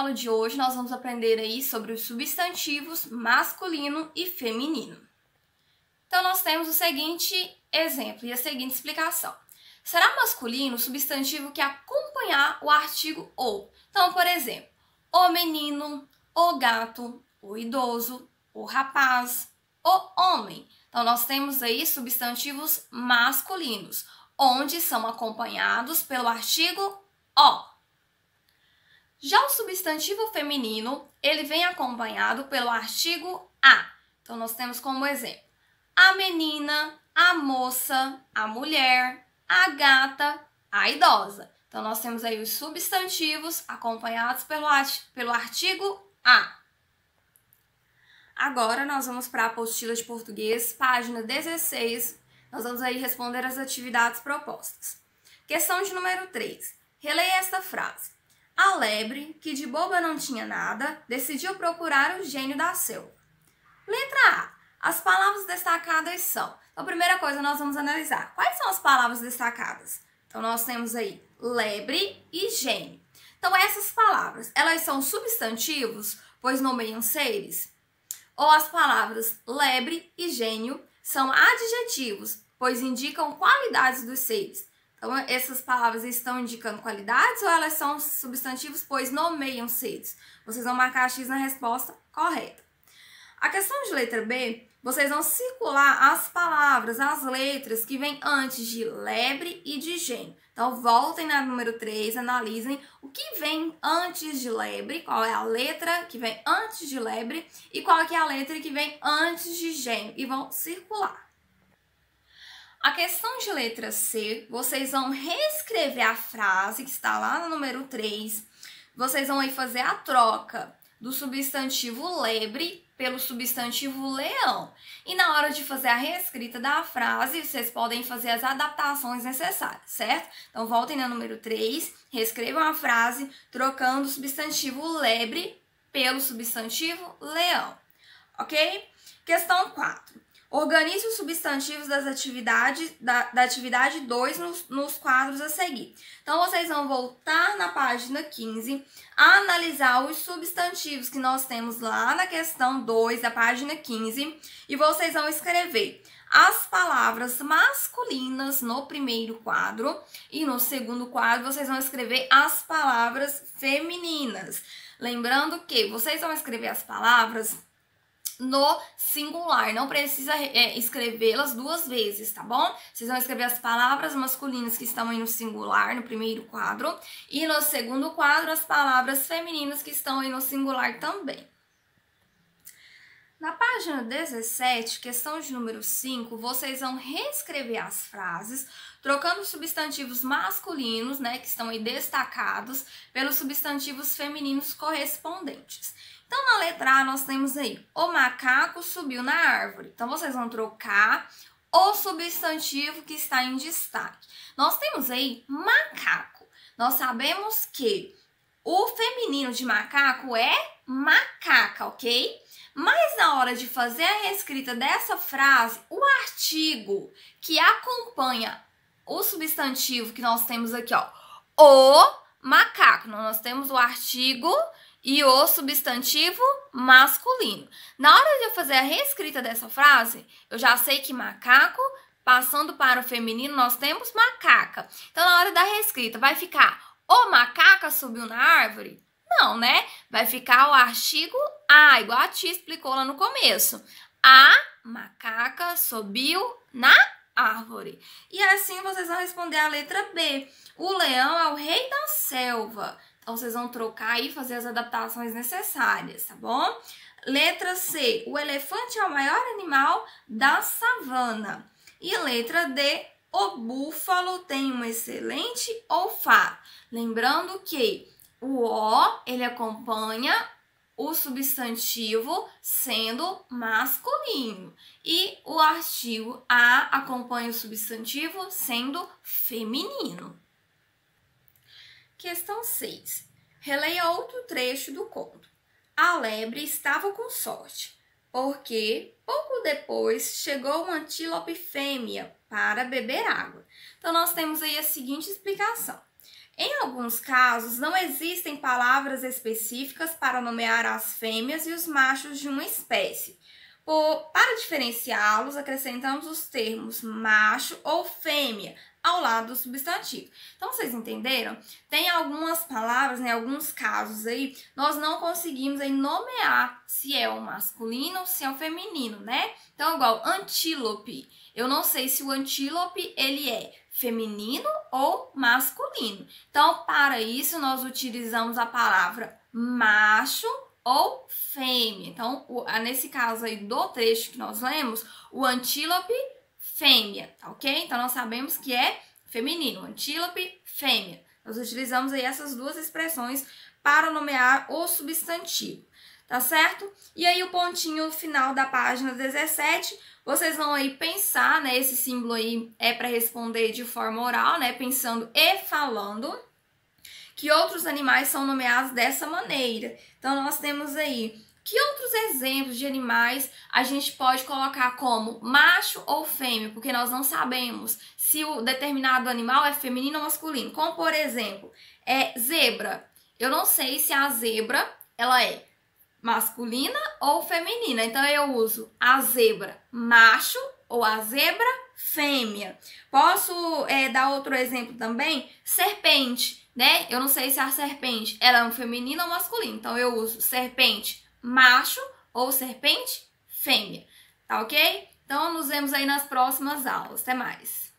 aula de hoje nós vamos aprender aí sobre os substantivos masculino e feminino. Então nós temos o seguinte exemplo e a seguinte explicação. Será masculino o substantivo que acompanhar o artigo ou. Então, por exemplo, o menino, o gato, o idoso, o rapaz, o homem. Então nós temos aí substantivos masculinos, onde são acompanhados pelo artigo o. Já o substantivo feminino, ele vem acompanhado pelo artigo a. Então nós temos como exemplo a menina, a moça, a mulher, a gata, a idosa. Então nós temos aí os substantivos acompanhados pelo, artigo a. Agora nós vamos para a apostila de português, página 16. Nós vamos aí responder as atividades propostas. Questão de número 3. Releia esta frase. A lebre, que de boba não tinha nada, decidiu procurar o gênio da selva. Letra A. As palavras destacadas são. Então, a primeira coisa nós vamos analisar. Quais são as palavras destacadas? Então, nós temos aí lebre e gênio. Então, essas palavras, elas são substantivos, pois nomeiam seres? Ou as palavras lebre e gênio são adjetivos, pois indicam qualidades dos seres? Então, essas palavras estão indicando qualidades ou elas são substantivos, pois nomeiam seres. Vocês vão marcar X na resposta correta. A questão de letra B, vocês vão circular as palavras, as letras que vêm antes de lebre e de gênio. Então, voltem na número 3, analisem o que vem antes de lebre, qual é a letra que vem antes de lebre e qual é, é a letra que vem antes de gênio, e vão circular. A questão de letra C, vocês vão reescrever a frase que está lá no número 3. Vocês vão aí fazer a troca do substantivo lebre pelo substantivo leão. E na hora de fazer a reescrita da frase, vocês podem fazer as adaptações necessárias, certo? Então, voltem na número 3, reescrevam a frase trocando o substantivo lebre pelo substantivo leão, ok? Questão 4. Organize os substantivos das atividades, da, da atividade 2 nos, nos quadros a seguir. Então, vocês vão voltar na página 15, analisar os substantivos que nós temos lá na questão 2 da página 15 e vocês vão escrever as palavras masculinas no primeiro quadro e no segundo quadro vocês vão escrever as palavras femininas. Lembrando que vocês vão escrever as palavras no singular. Não precisa é, escrevê-las duas vezes, tá bom? Vocês vão escrever as palavras masculinas que estão aí no singular, no primeiro quadro, e no segundo quadro, as palavras femininas que estão aí no singular também. Na página 17, questão de número 5, vocês vão reescrever as frases, trocando os substantivos masculinos, né, que estão aí destacados, pelos substantivos femininos correspondentes. Então, na letra A, nós temos aí, o macaco subiu na árvore. Então, vocês vão trocar o substantivo que está em destaque. Nós temos aí macaco. Nós sabemos que o feminino de macaco é macaca, ok? Mas na hora de fazer a reescrita dessa frase, o artigo que acompanha o substantivo que nós temos aqui, ó, o macaco, nós temos o artigo e o substantivo masculino. Na hora de eu fazer a reescrita dessa frase, eu já sei que macaco, passando para o feminino, nós temos macaca. Então, na hora da reescrita, vai ficar o macaca subiu na árvore? Não, né? Vai ficar o artigo a, igual a tia explicou lá no começo. A macaca subiu na árvore. E assim vocês vão responder a letra B. O leão é o rei da selva. Então, vocês vão trocar e fazer as adaptações necessárias, tá bom? Letra C, o elefante é o maior animal da savana. E letra D, o búfalo tem um excelente olfato. Lembrando que o O, ele acompanha o substantivo sendo masculino e o artigo a acompanha o substantivo sendo feminino. Questão 6. Releia outro trecho do conto. A lebre estava com sorte, porque pouco depois chegou uma antílope fêmea para beber água. Então, nós temos aí a seguinte explicação. Em alguns casos, não existem palavras específicas para nomear as fêmeas e os machos de uma espécie. Por, para diferenciá-los, acrescentamos os termos macho ou fêmea ao lado do substantivo. Então, vocês entenderam? Tem algumas palavras, né, alguns casos aí, nós não conseguimos aí nomear se é o masculino ou se é o feminino, né? Então, igual antílope. Eu não sei se o antílope, ele é feminino ou masculino. Então, para isso, nós utilizamos a palavra macho ou fêmea. Então, nesse caso aí do trecho que nós lemos, o antílope fêmea, ok? Então, nós sabemos que é feminino, antílope, fêmea. Nós utilizamos aí essas duas expressões para nomear o substantivo, tá certo? E aí o pontinho final da página 17, vocês vão aí pensar, né? Esse símbolo aí é para responder de forma oral, né? Pensando e falando que outros animais são nomeados dessa maneira. Então nós temos aí que outros exemplos de animais a gente pode colocar como macho ou fêmea? Porque nós não sabemos se o determinado animal é feminino ou masculino. Como, por exemplo, é zebra. Eu não sei se a zebra ela é masculina ou feminina. Então eu uso a zebra macho ou a zebra fêmea. Posso é, dar outro exemplo também? Serpente, né? Eu não sei se a serpente ela é um feminino ou masculino. Então eu uso serpente macho ou serpente fêmea, tá ok? Então, nos vemos aí nas próximas aulas. Até mais!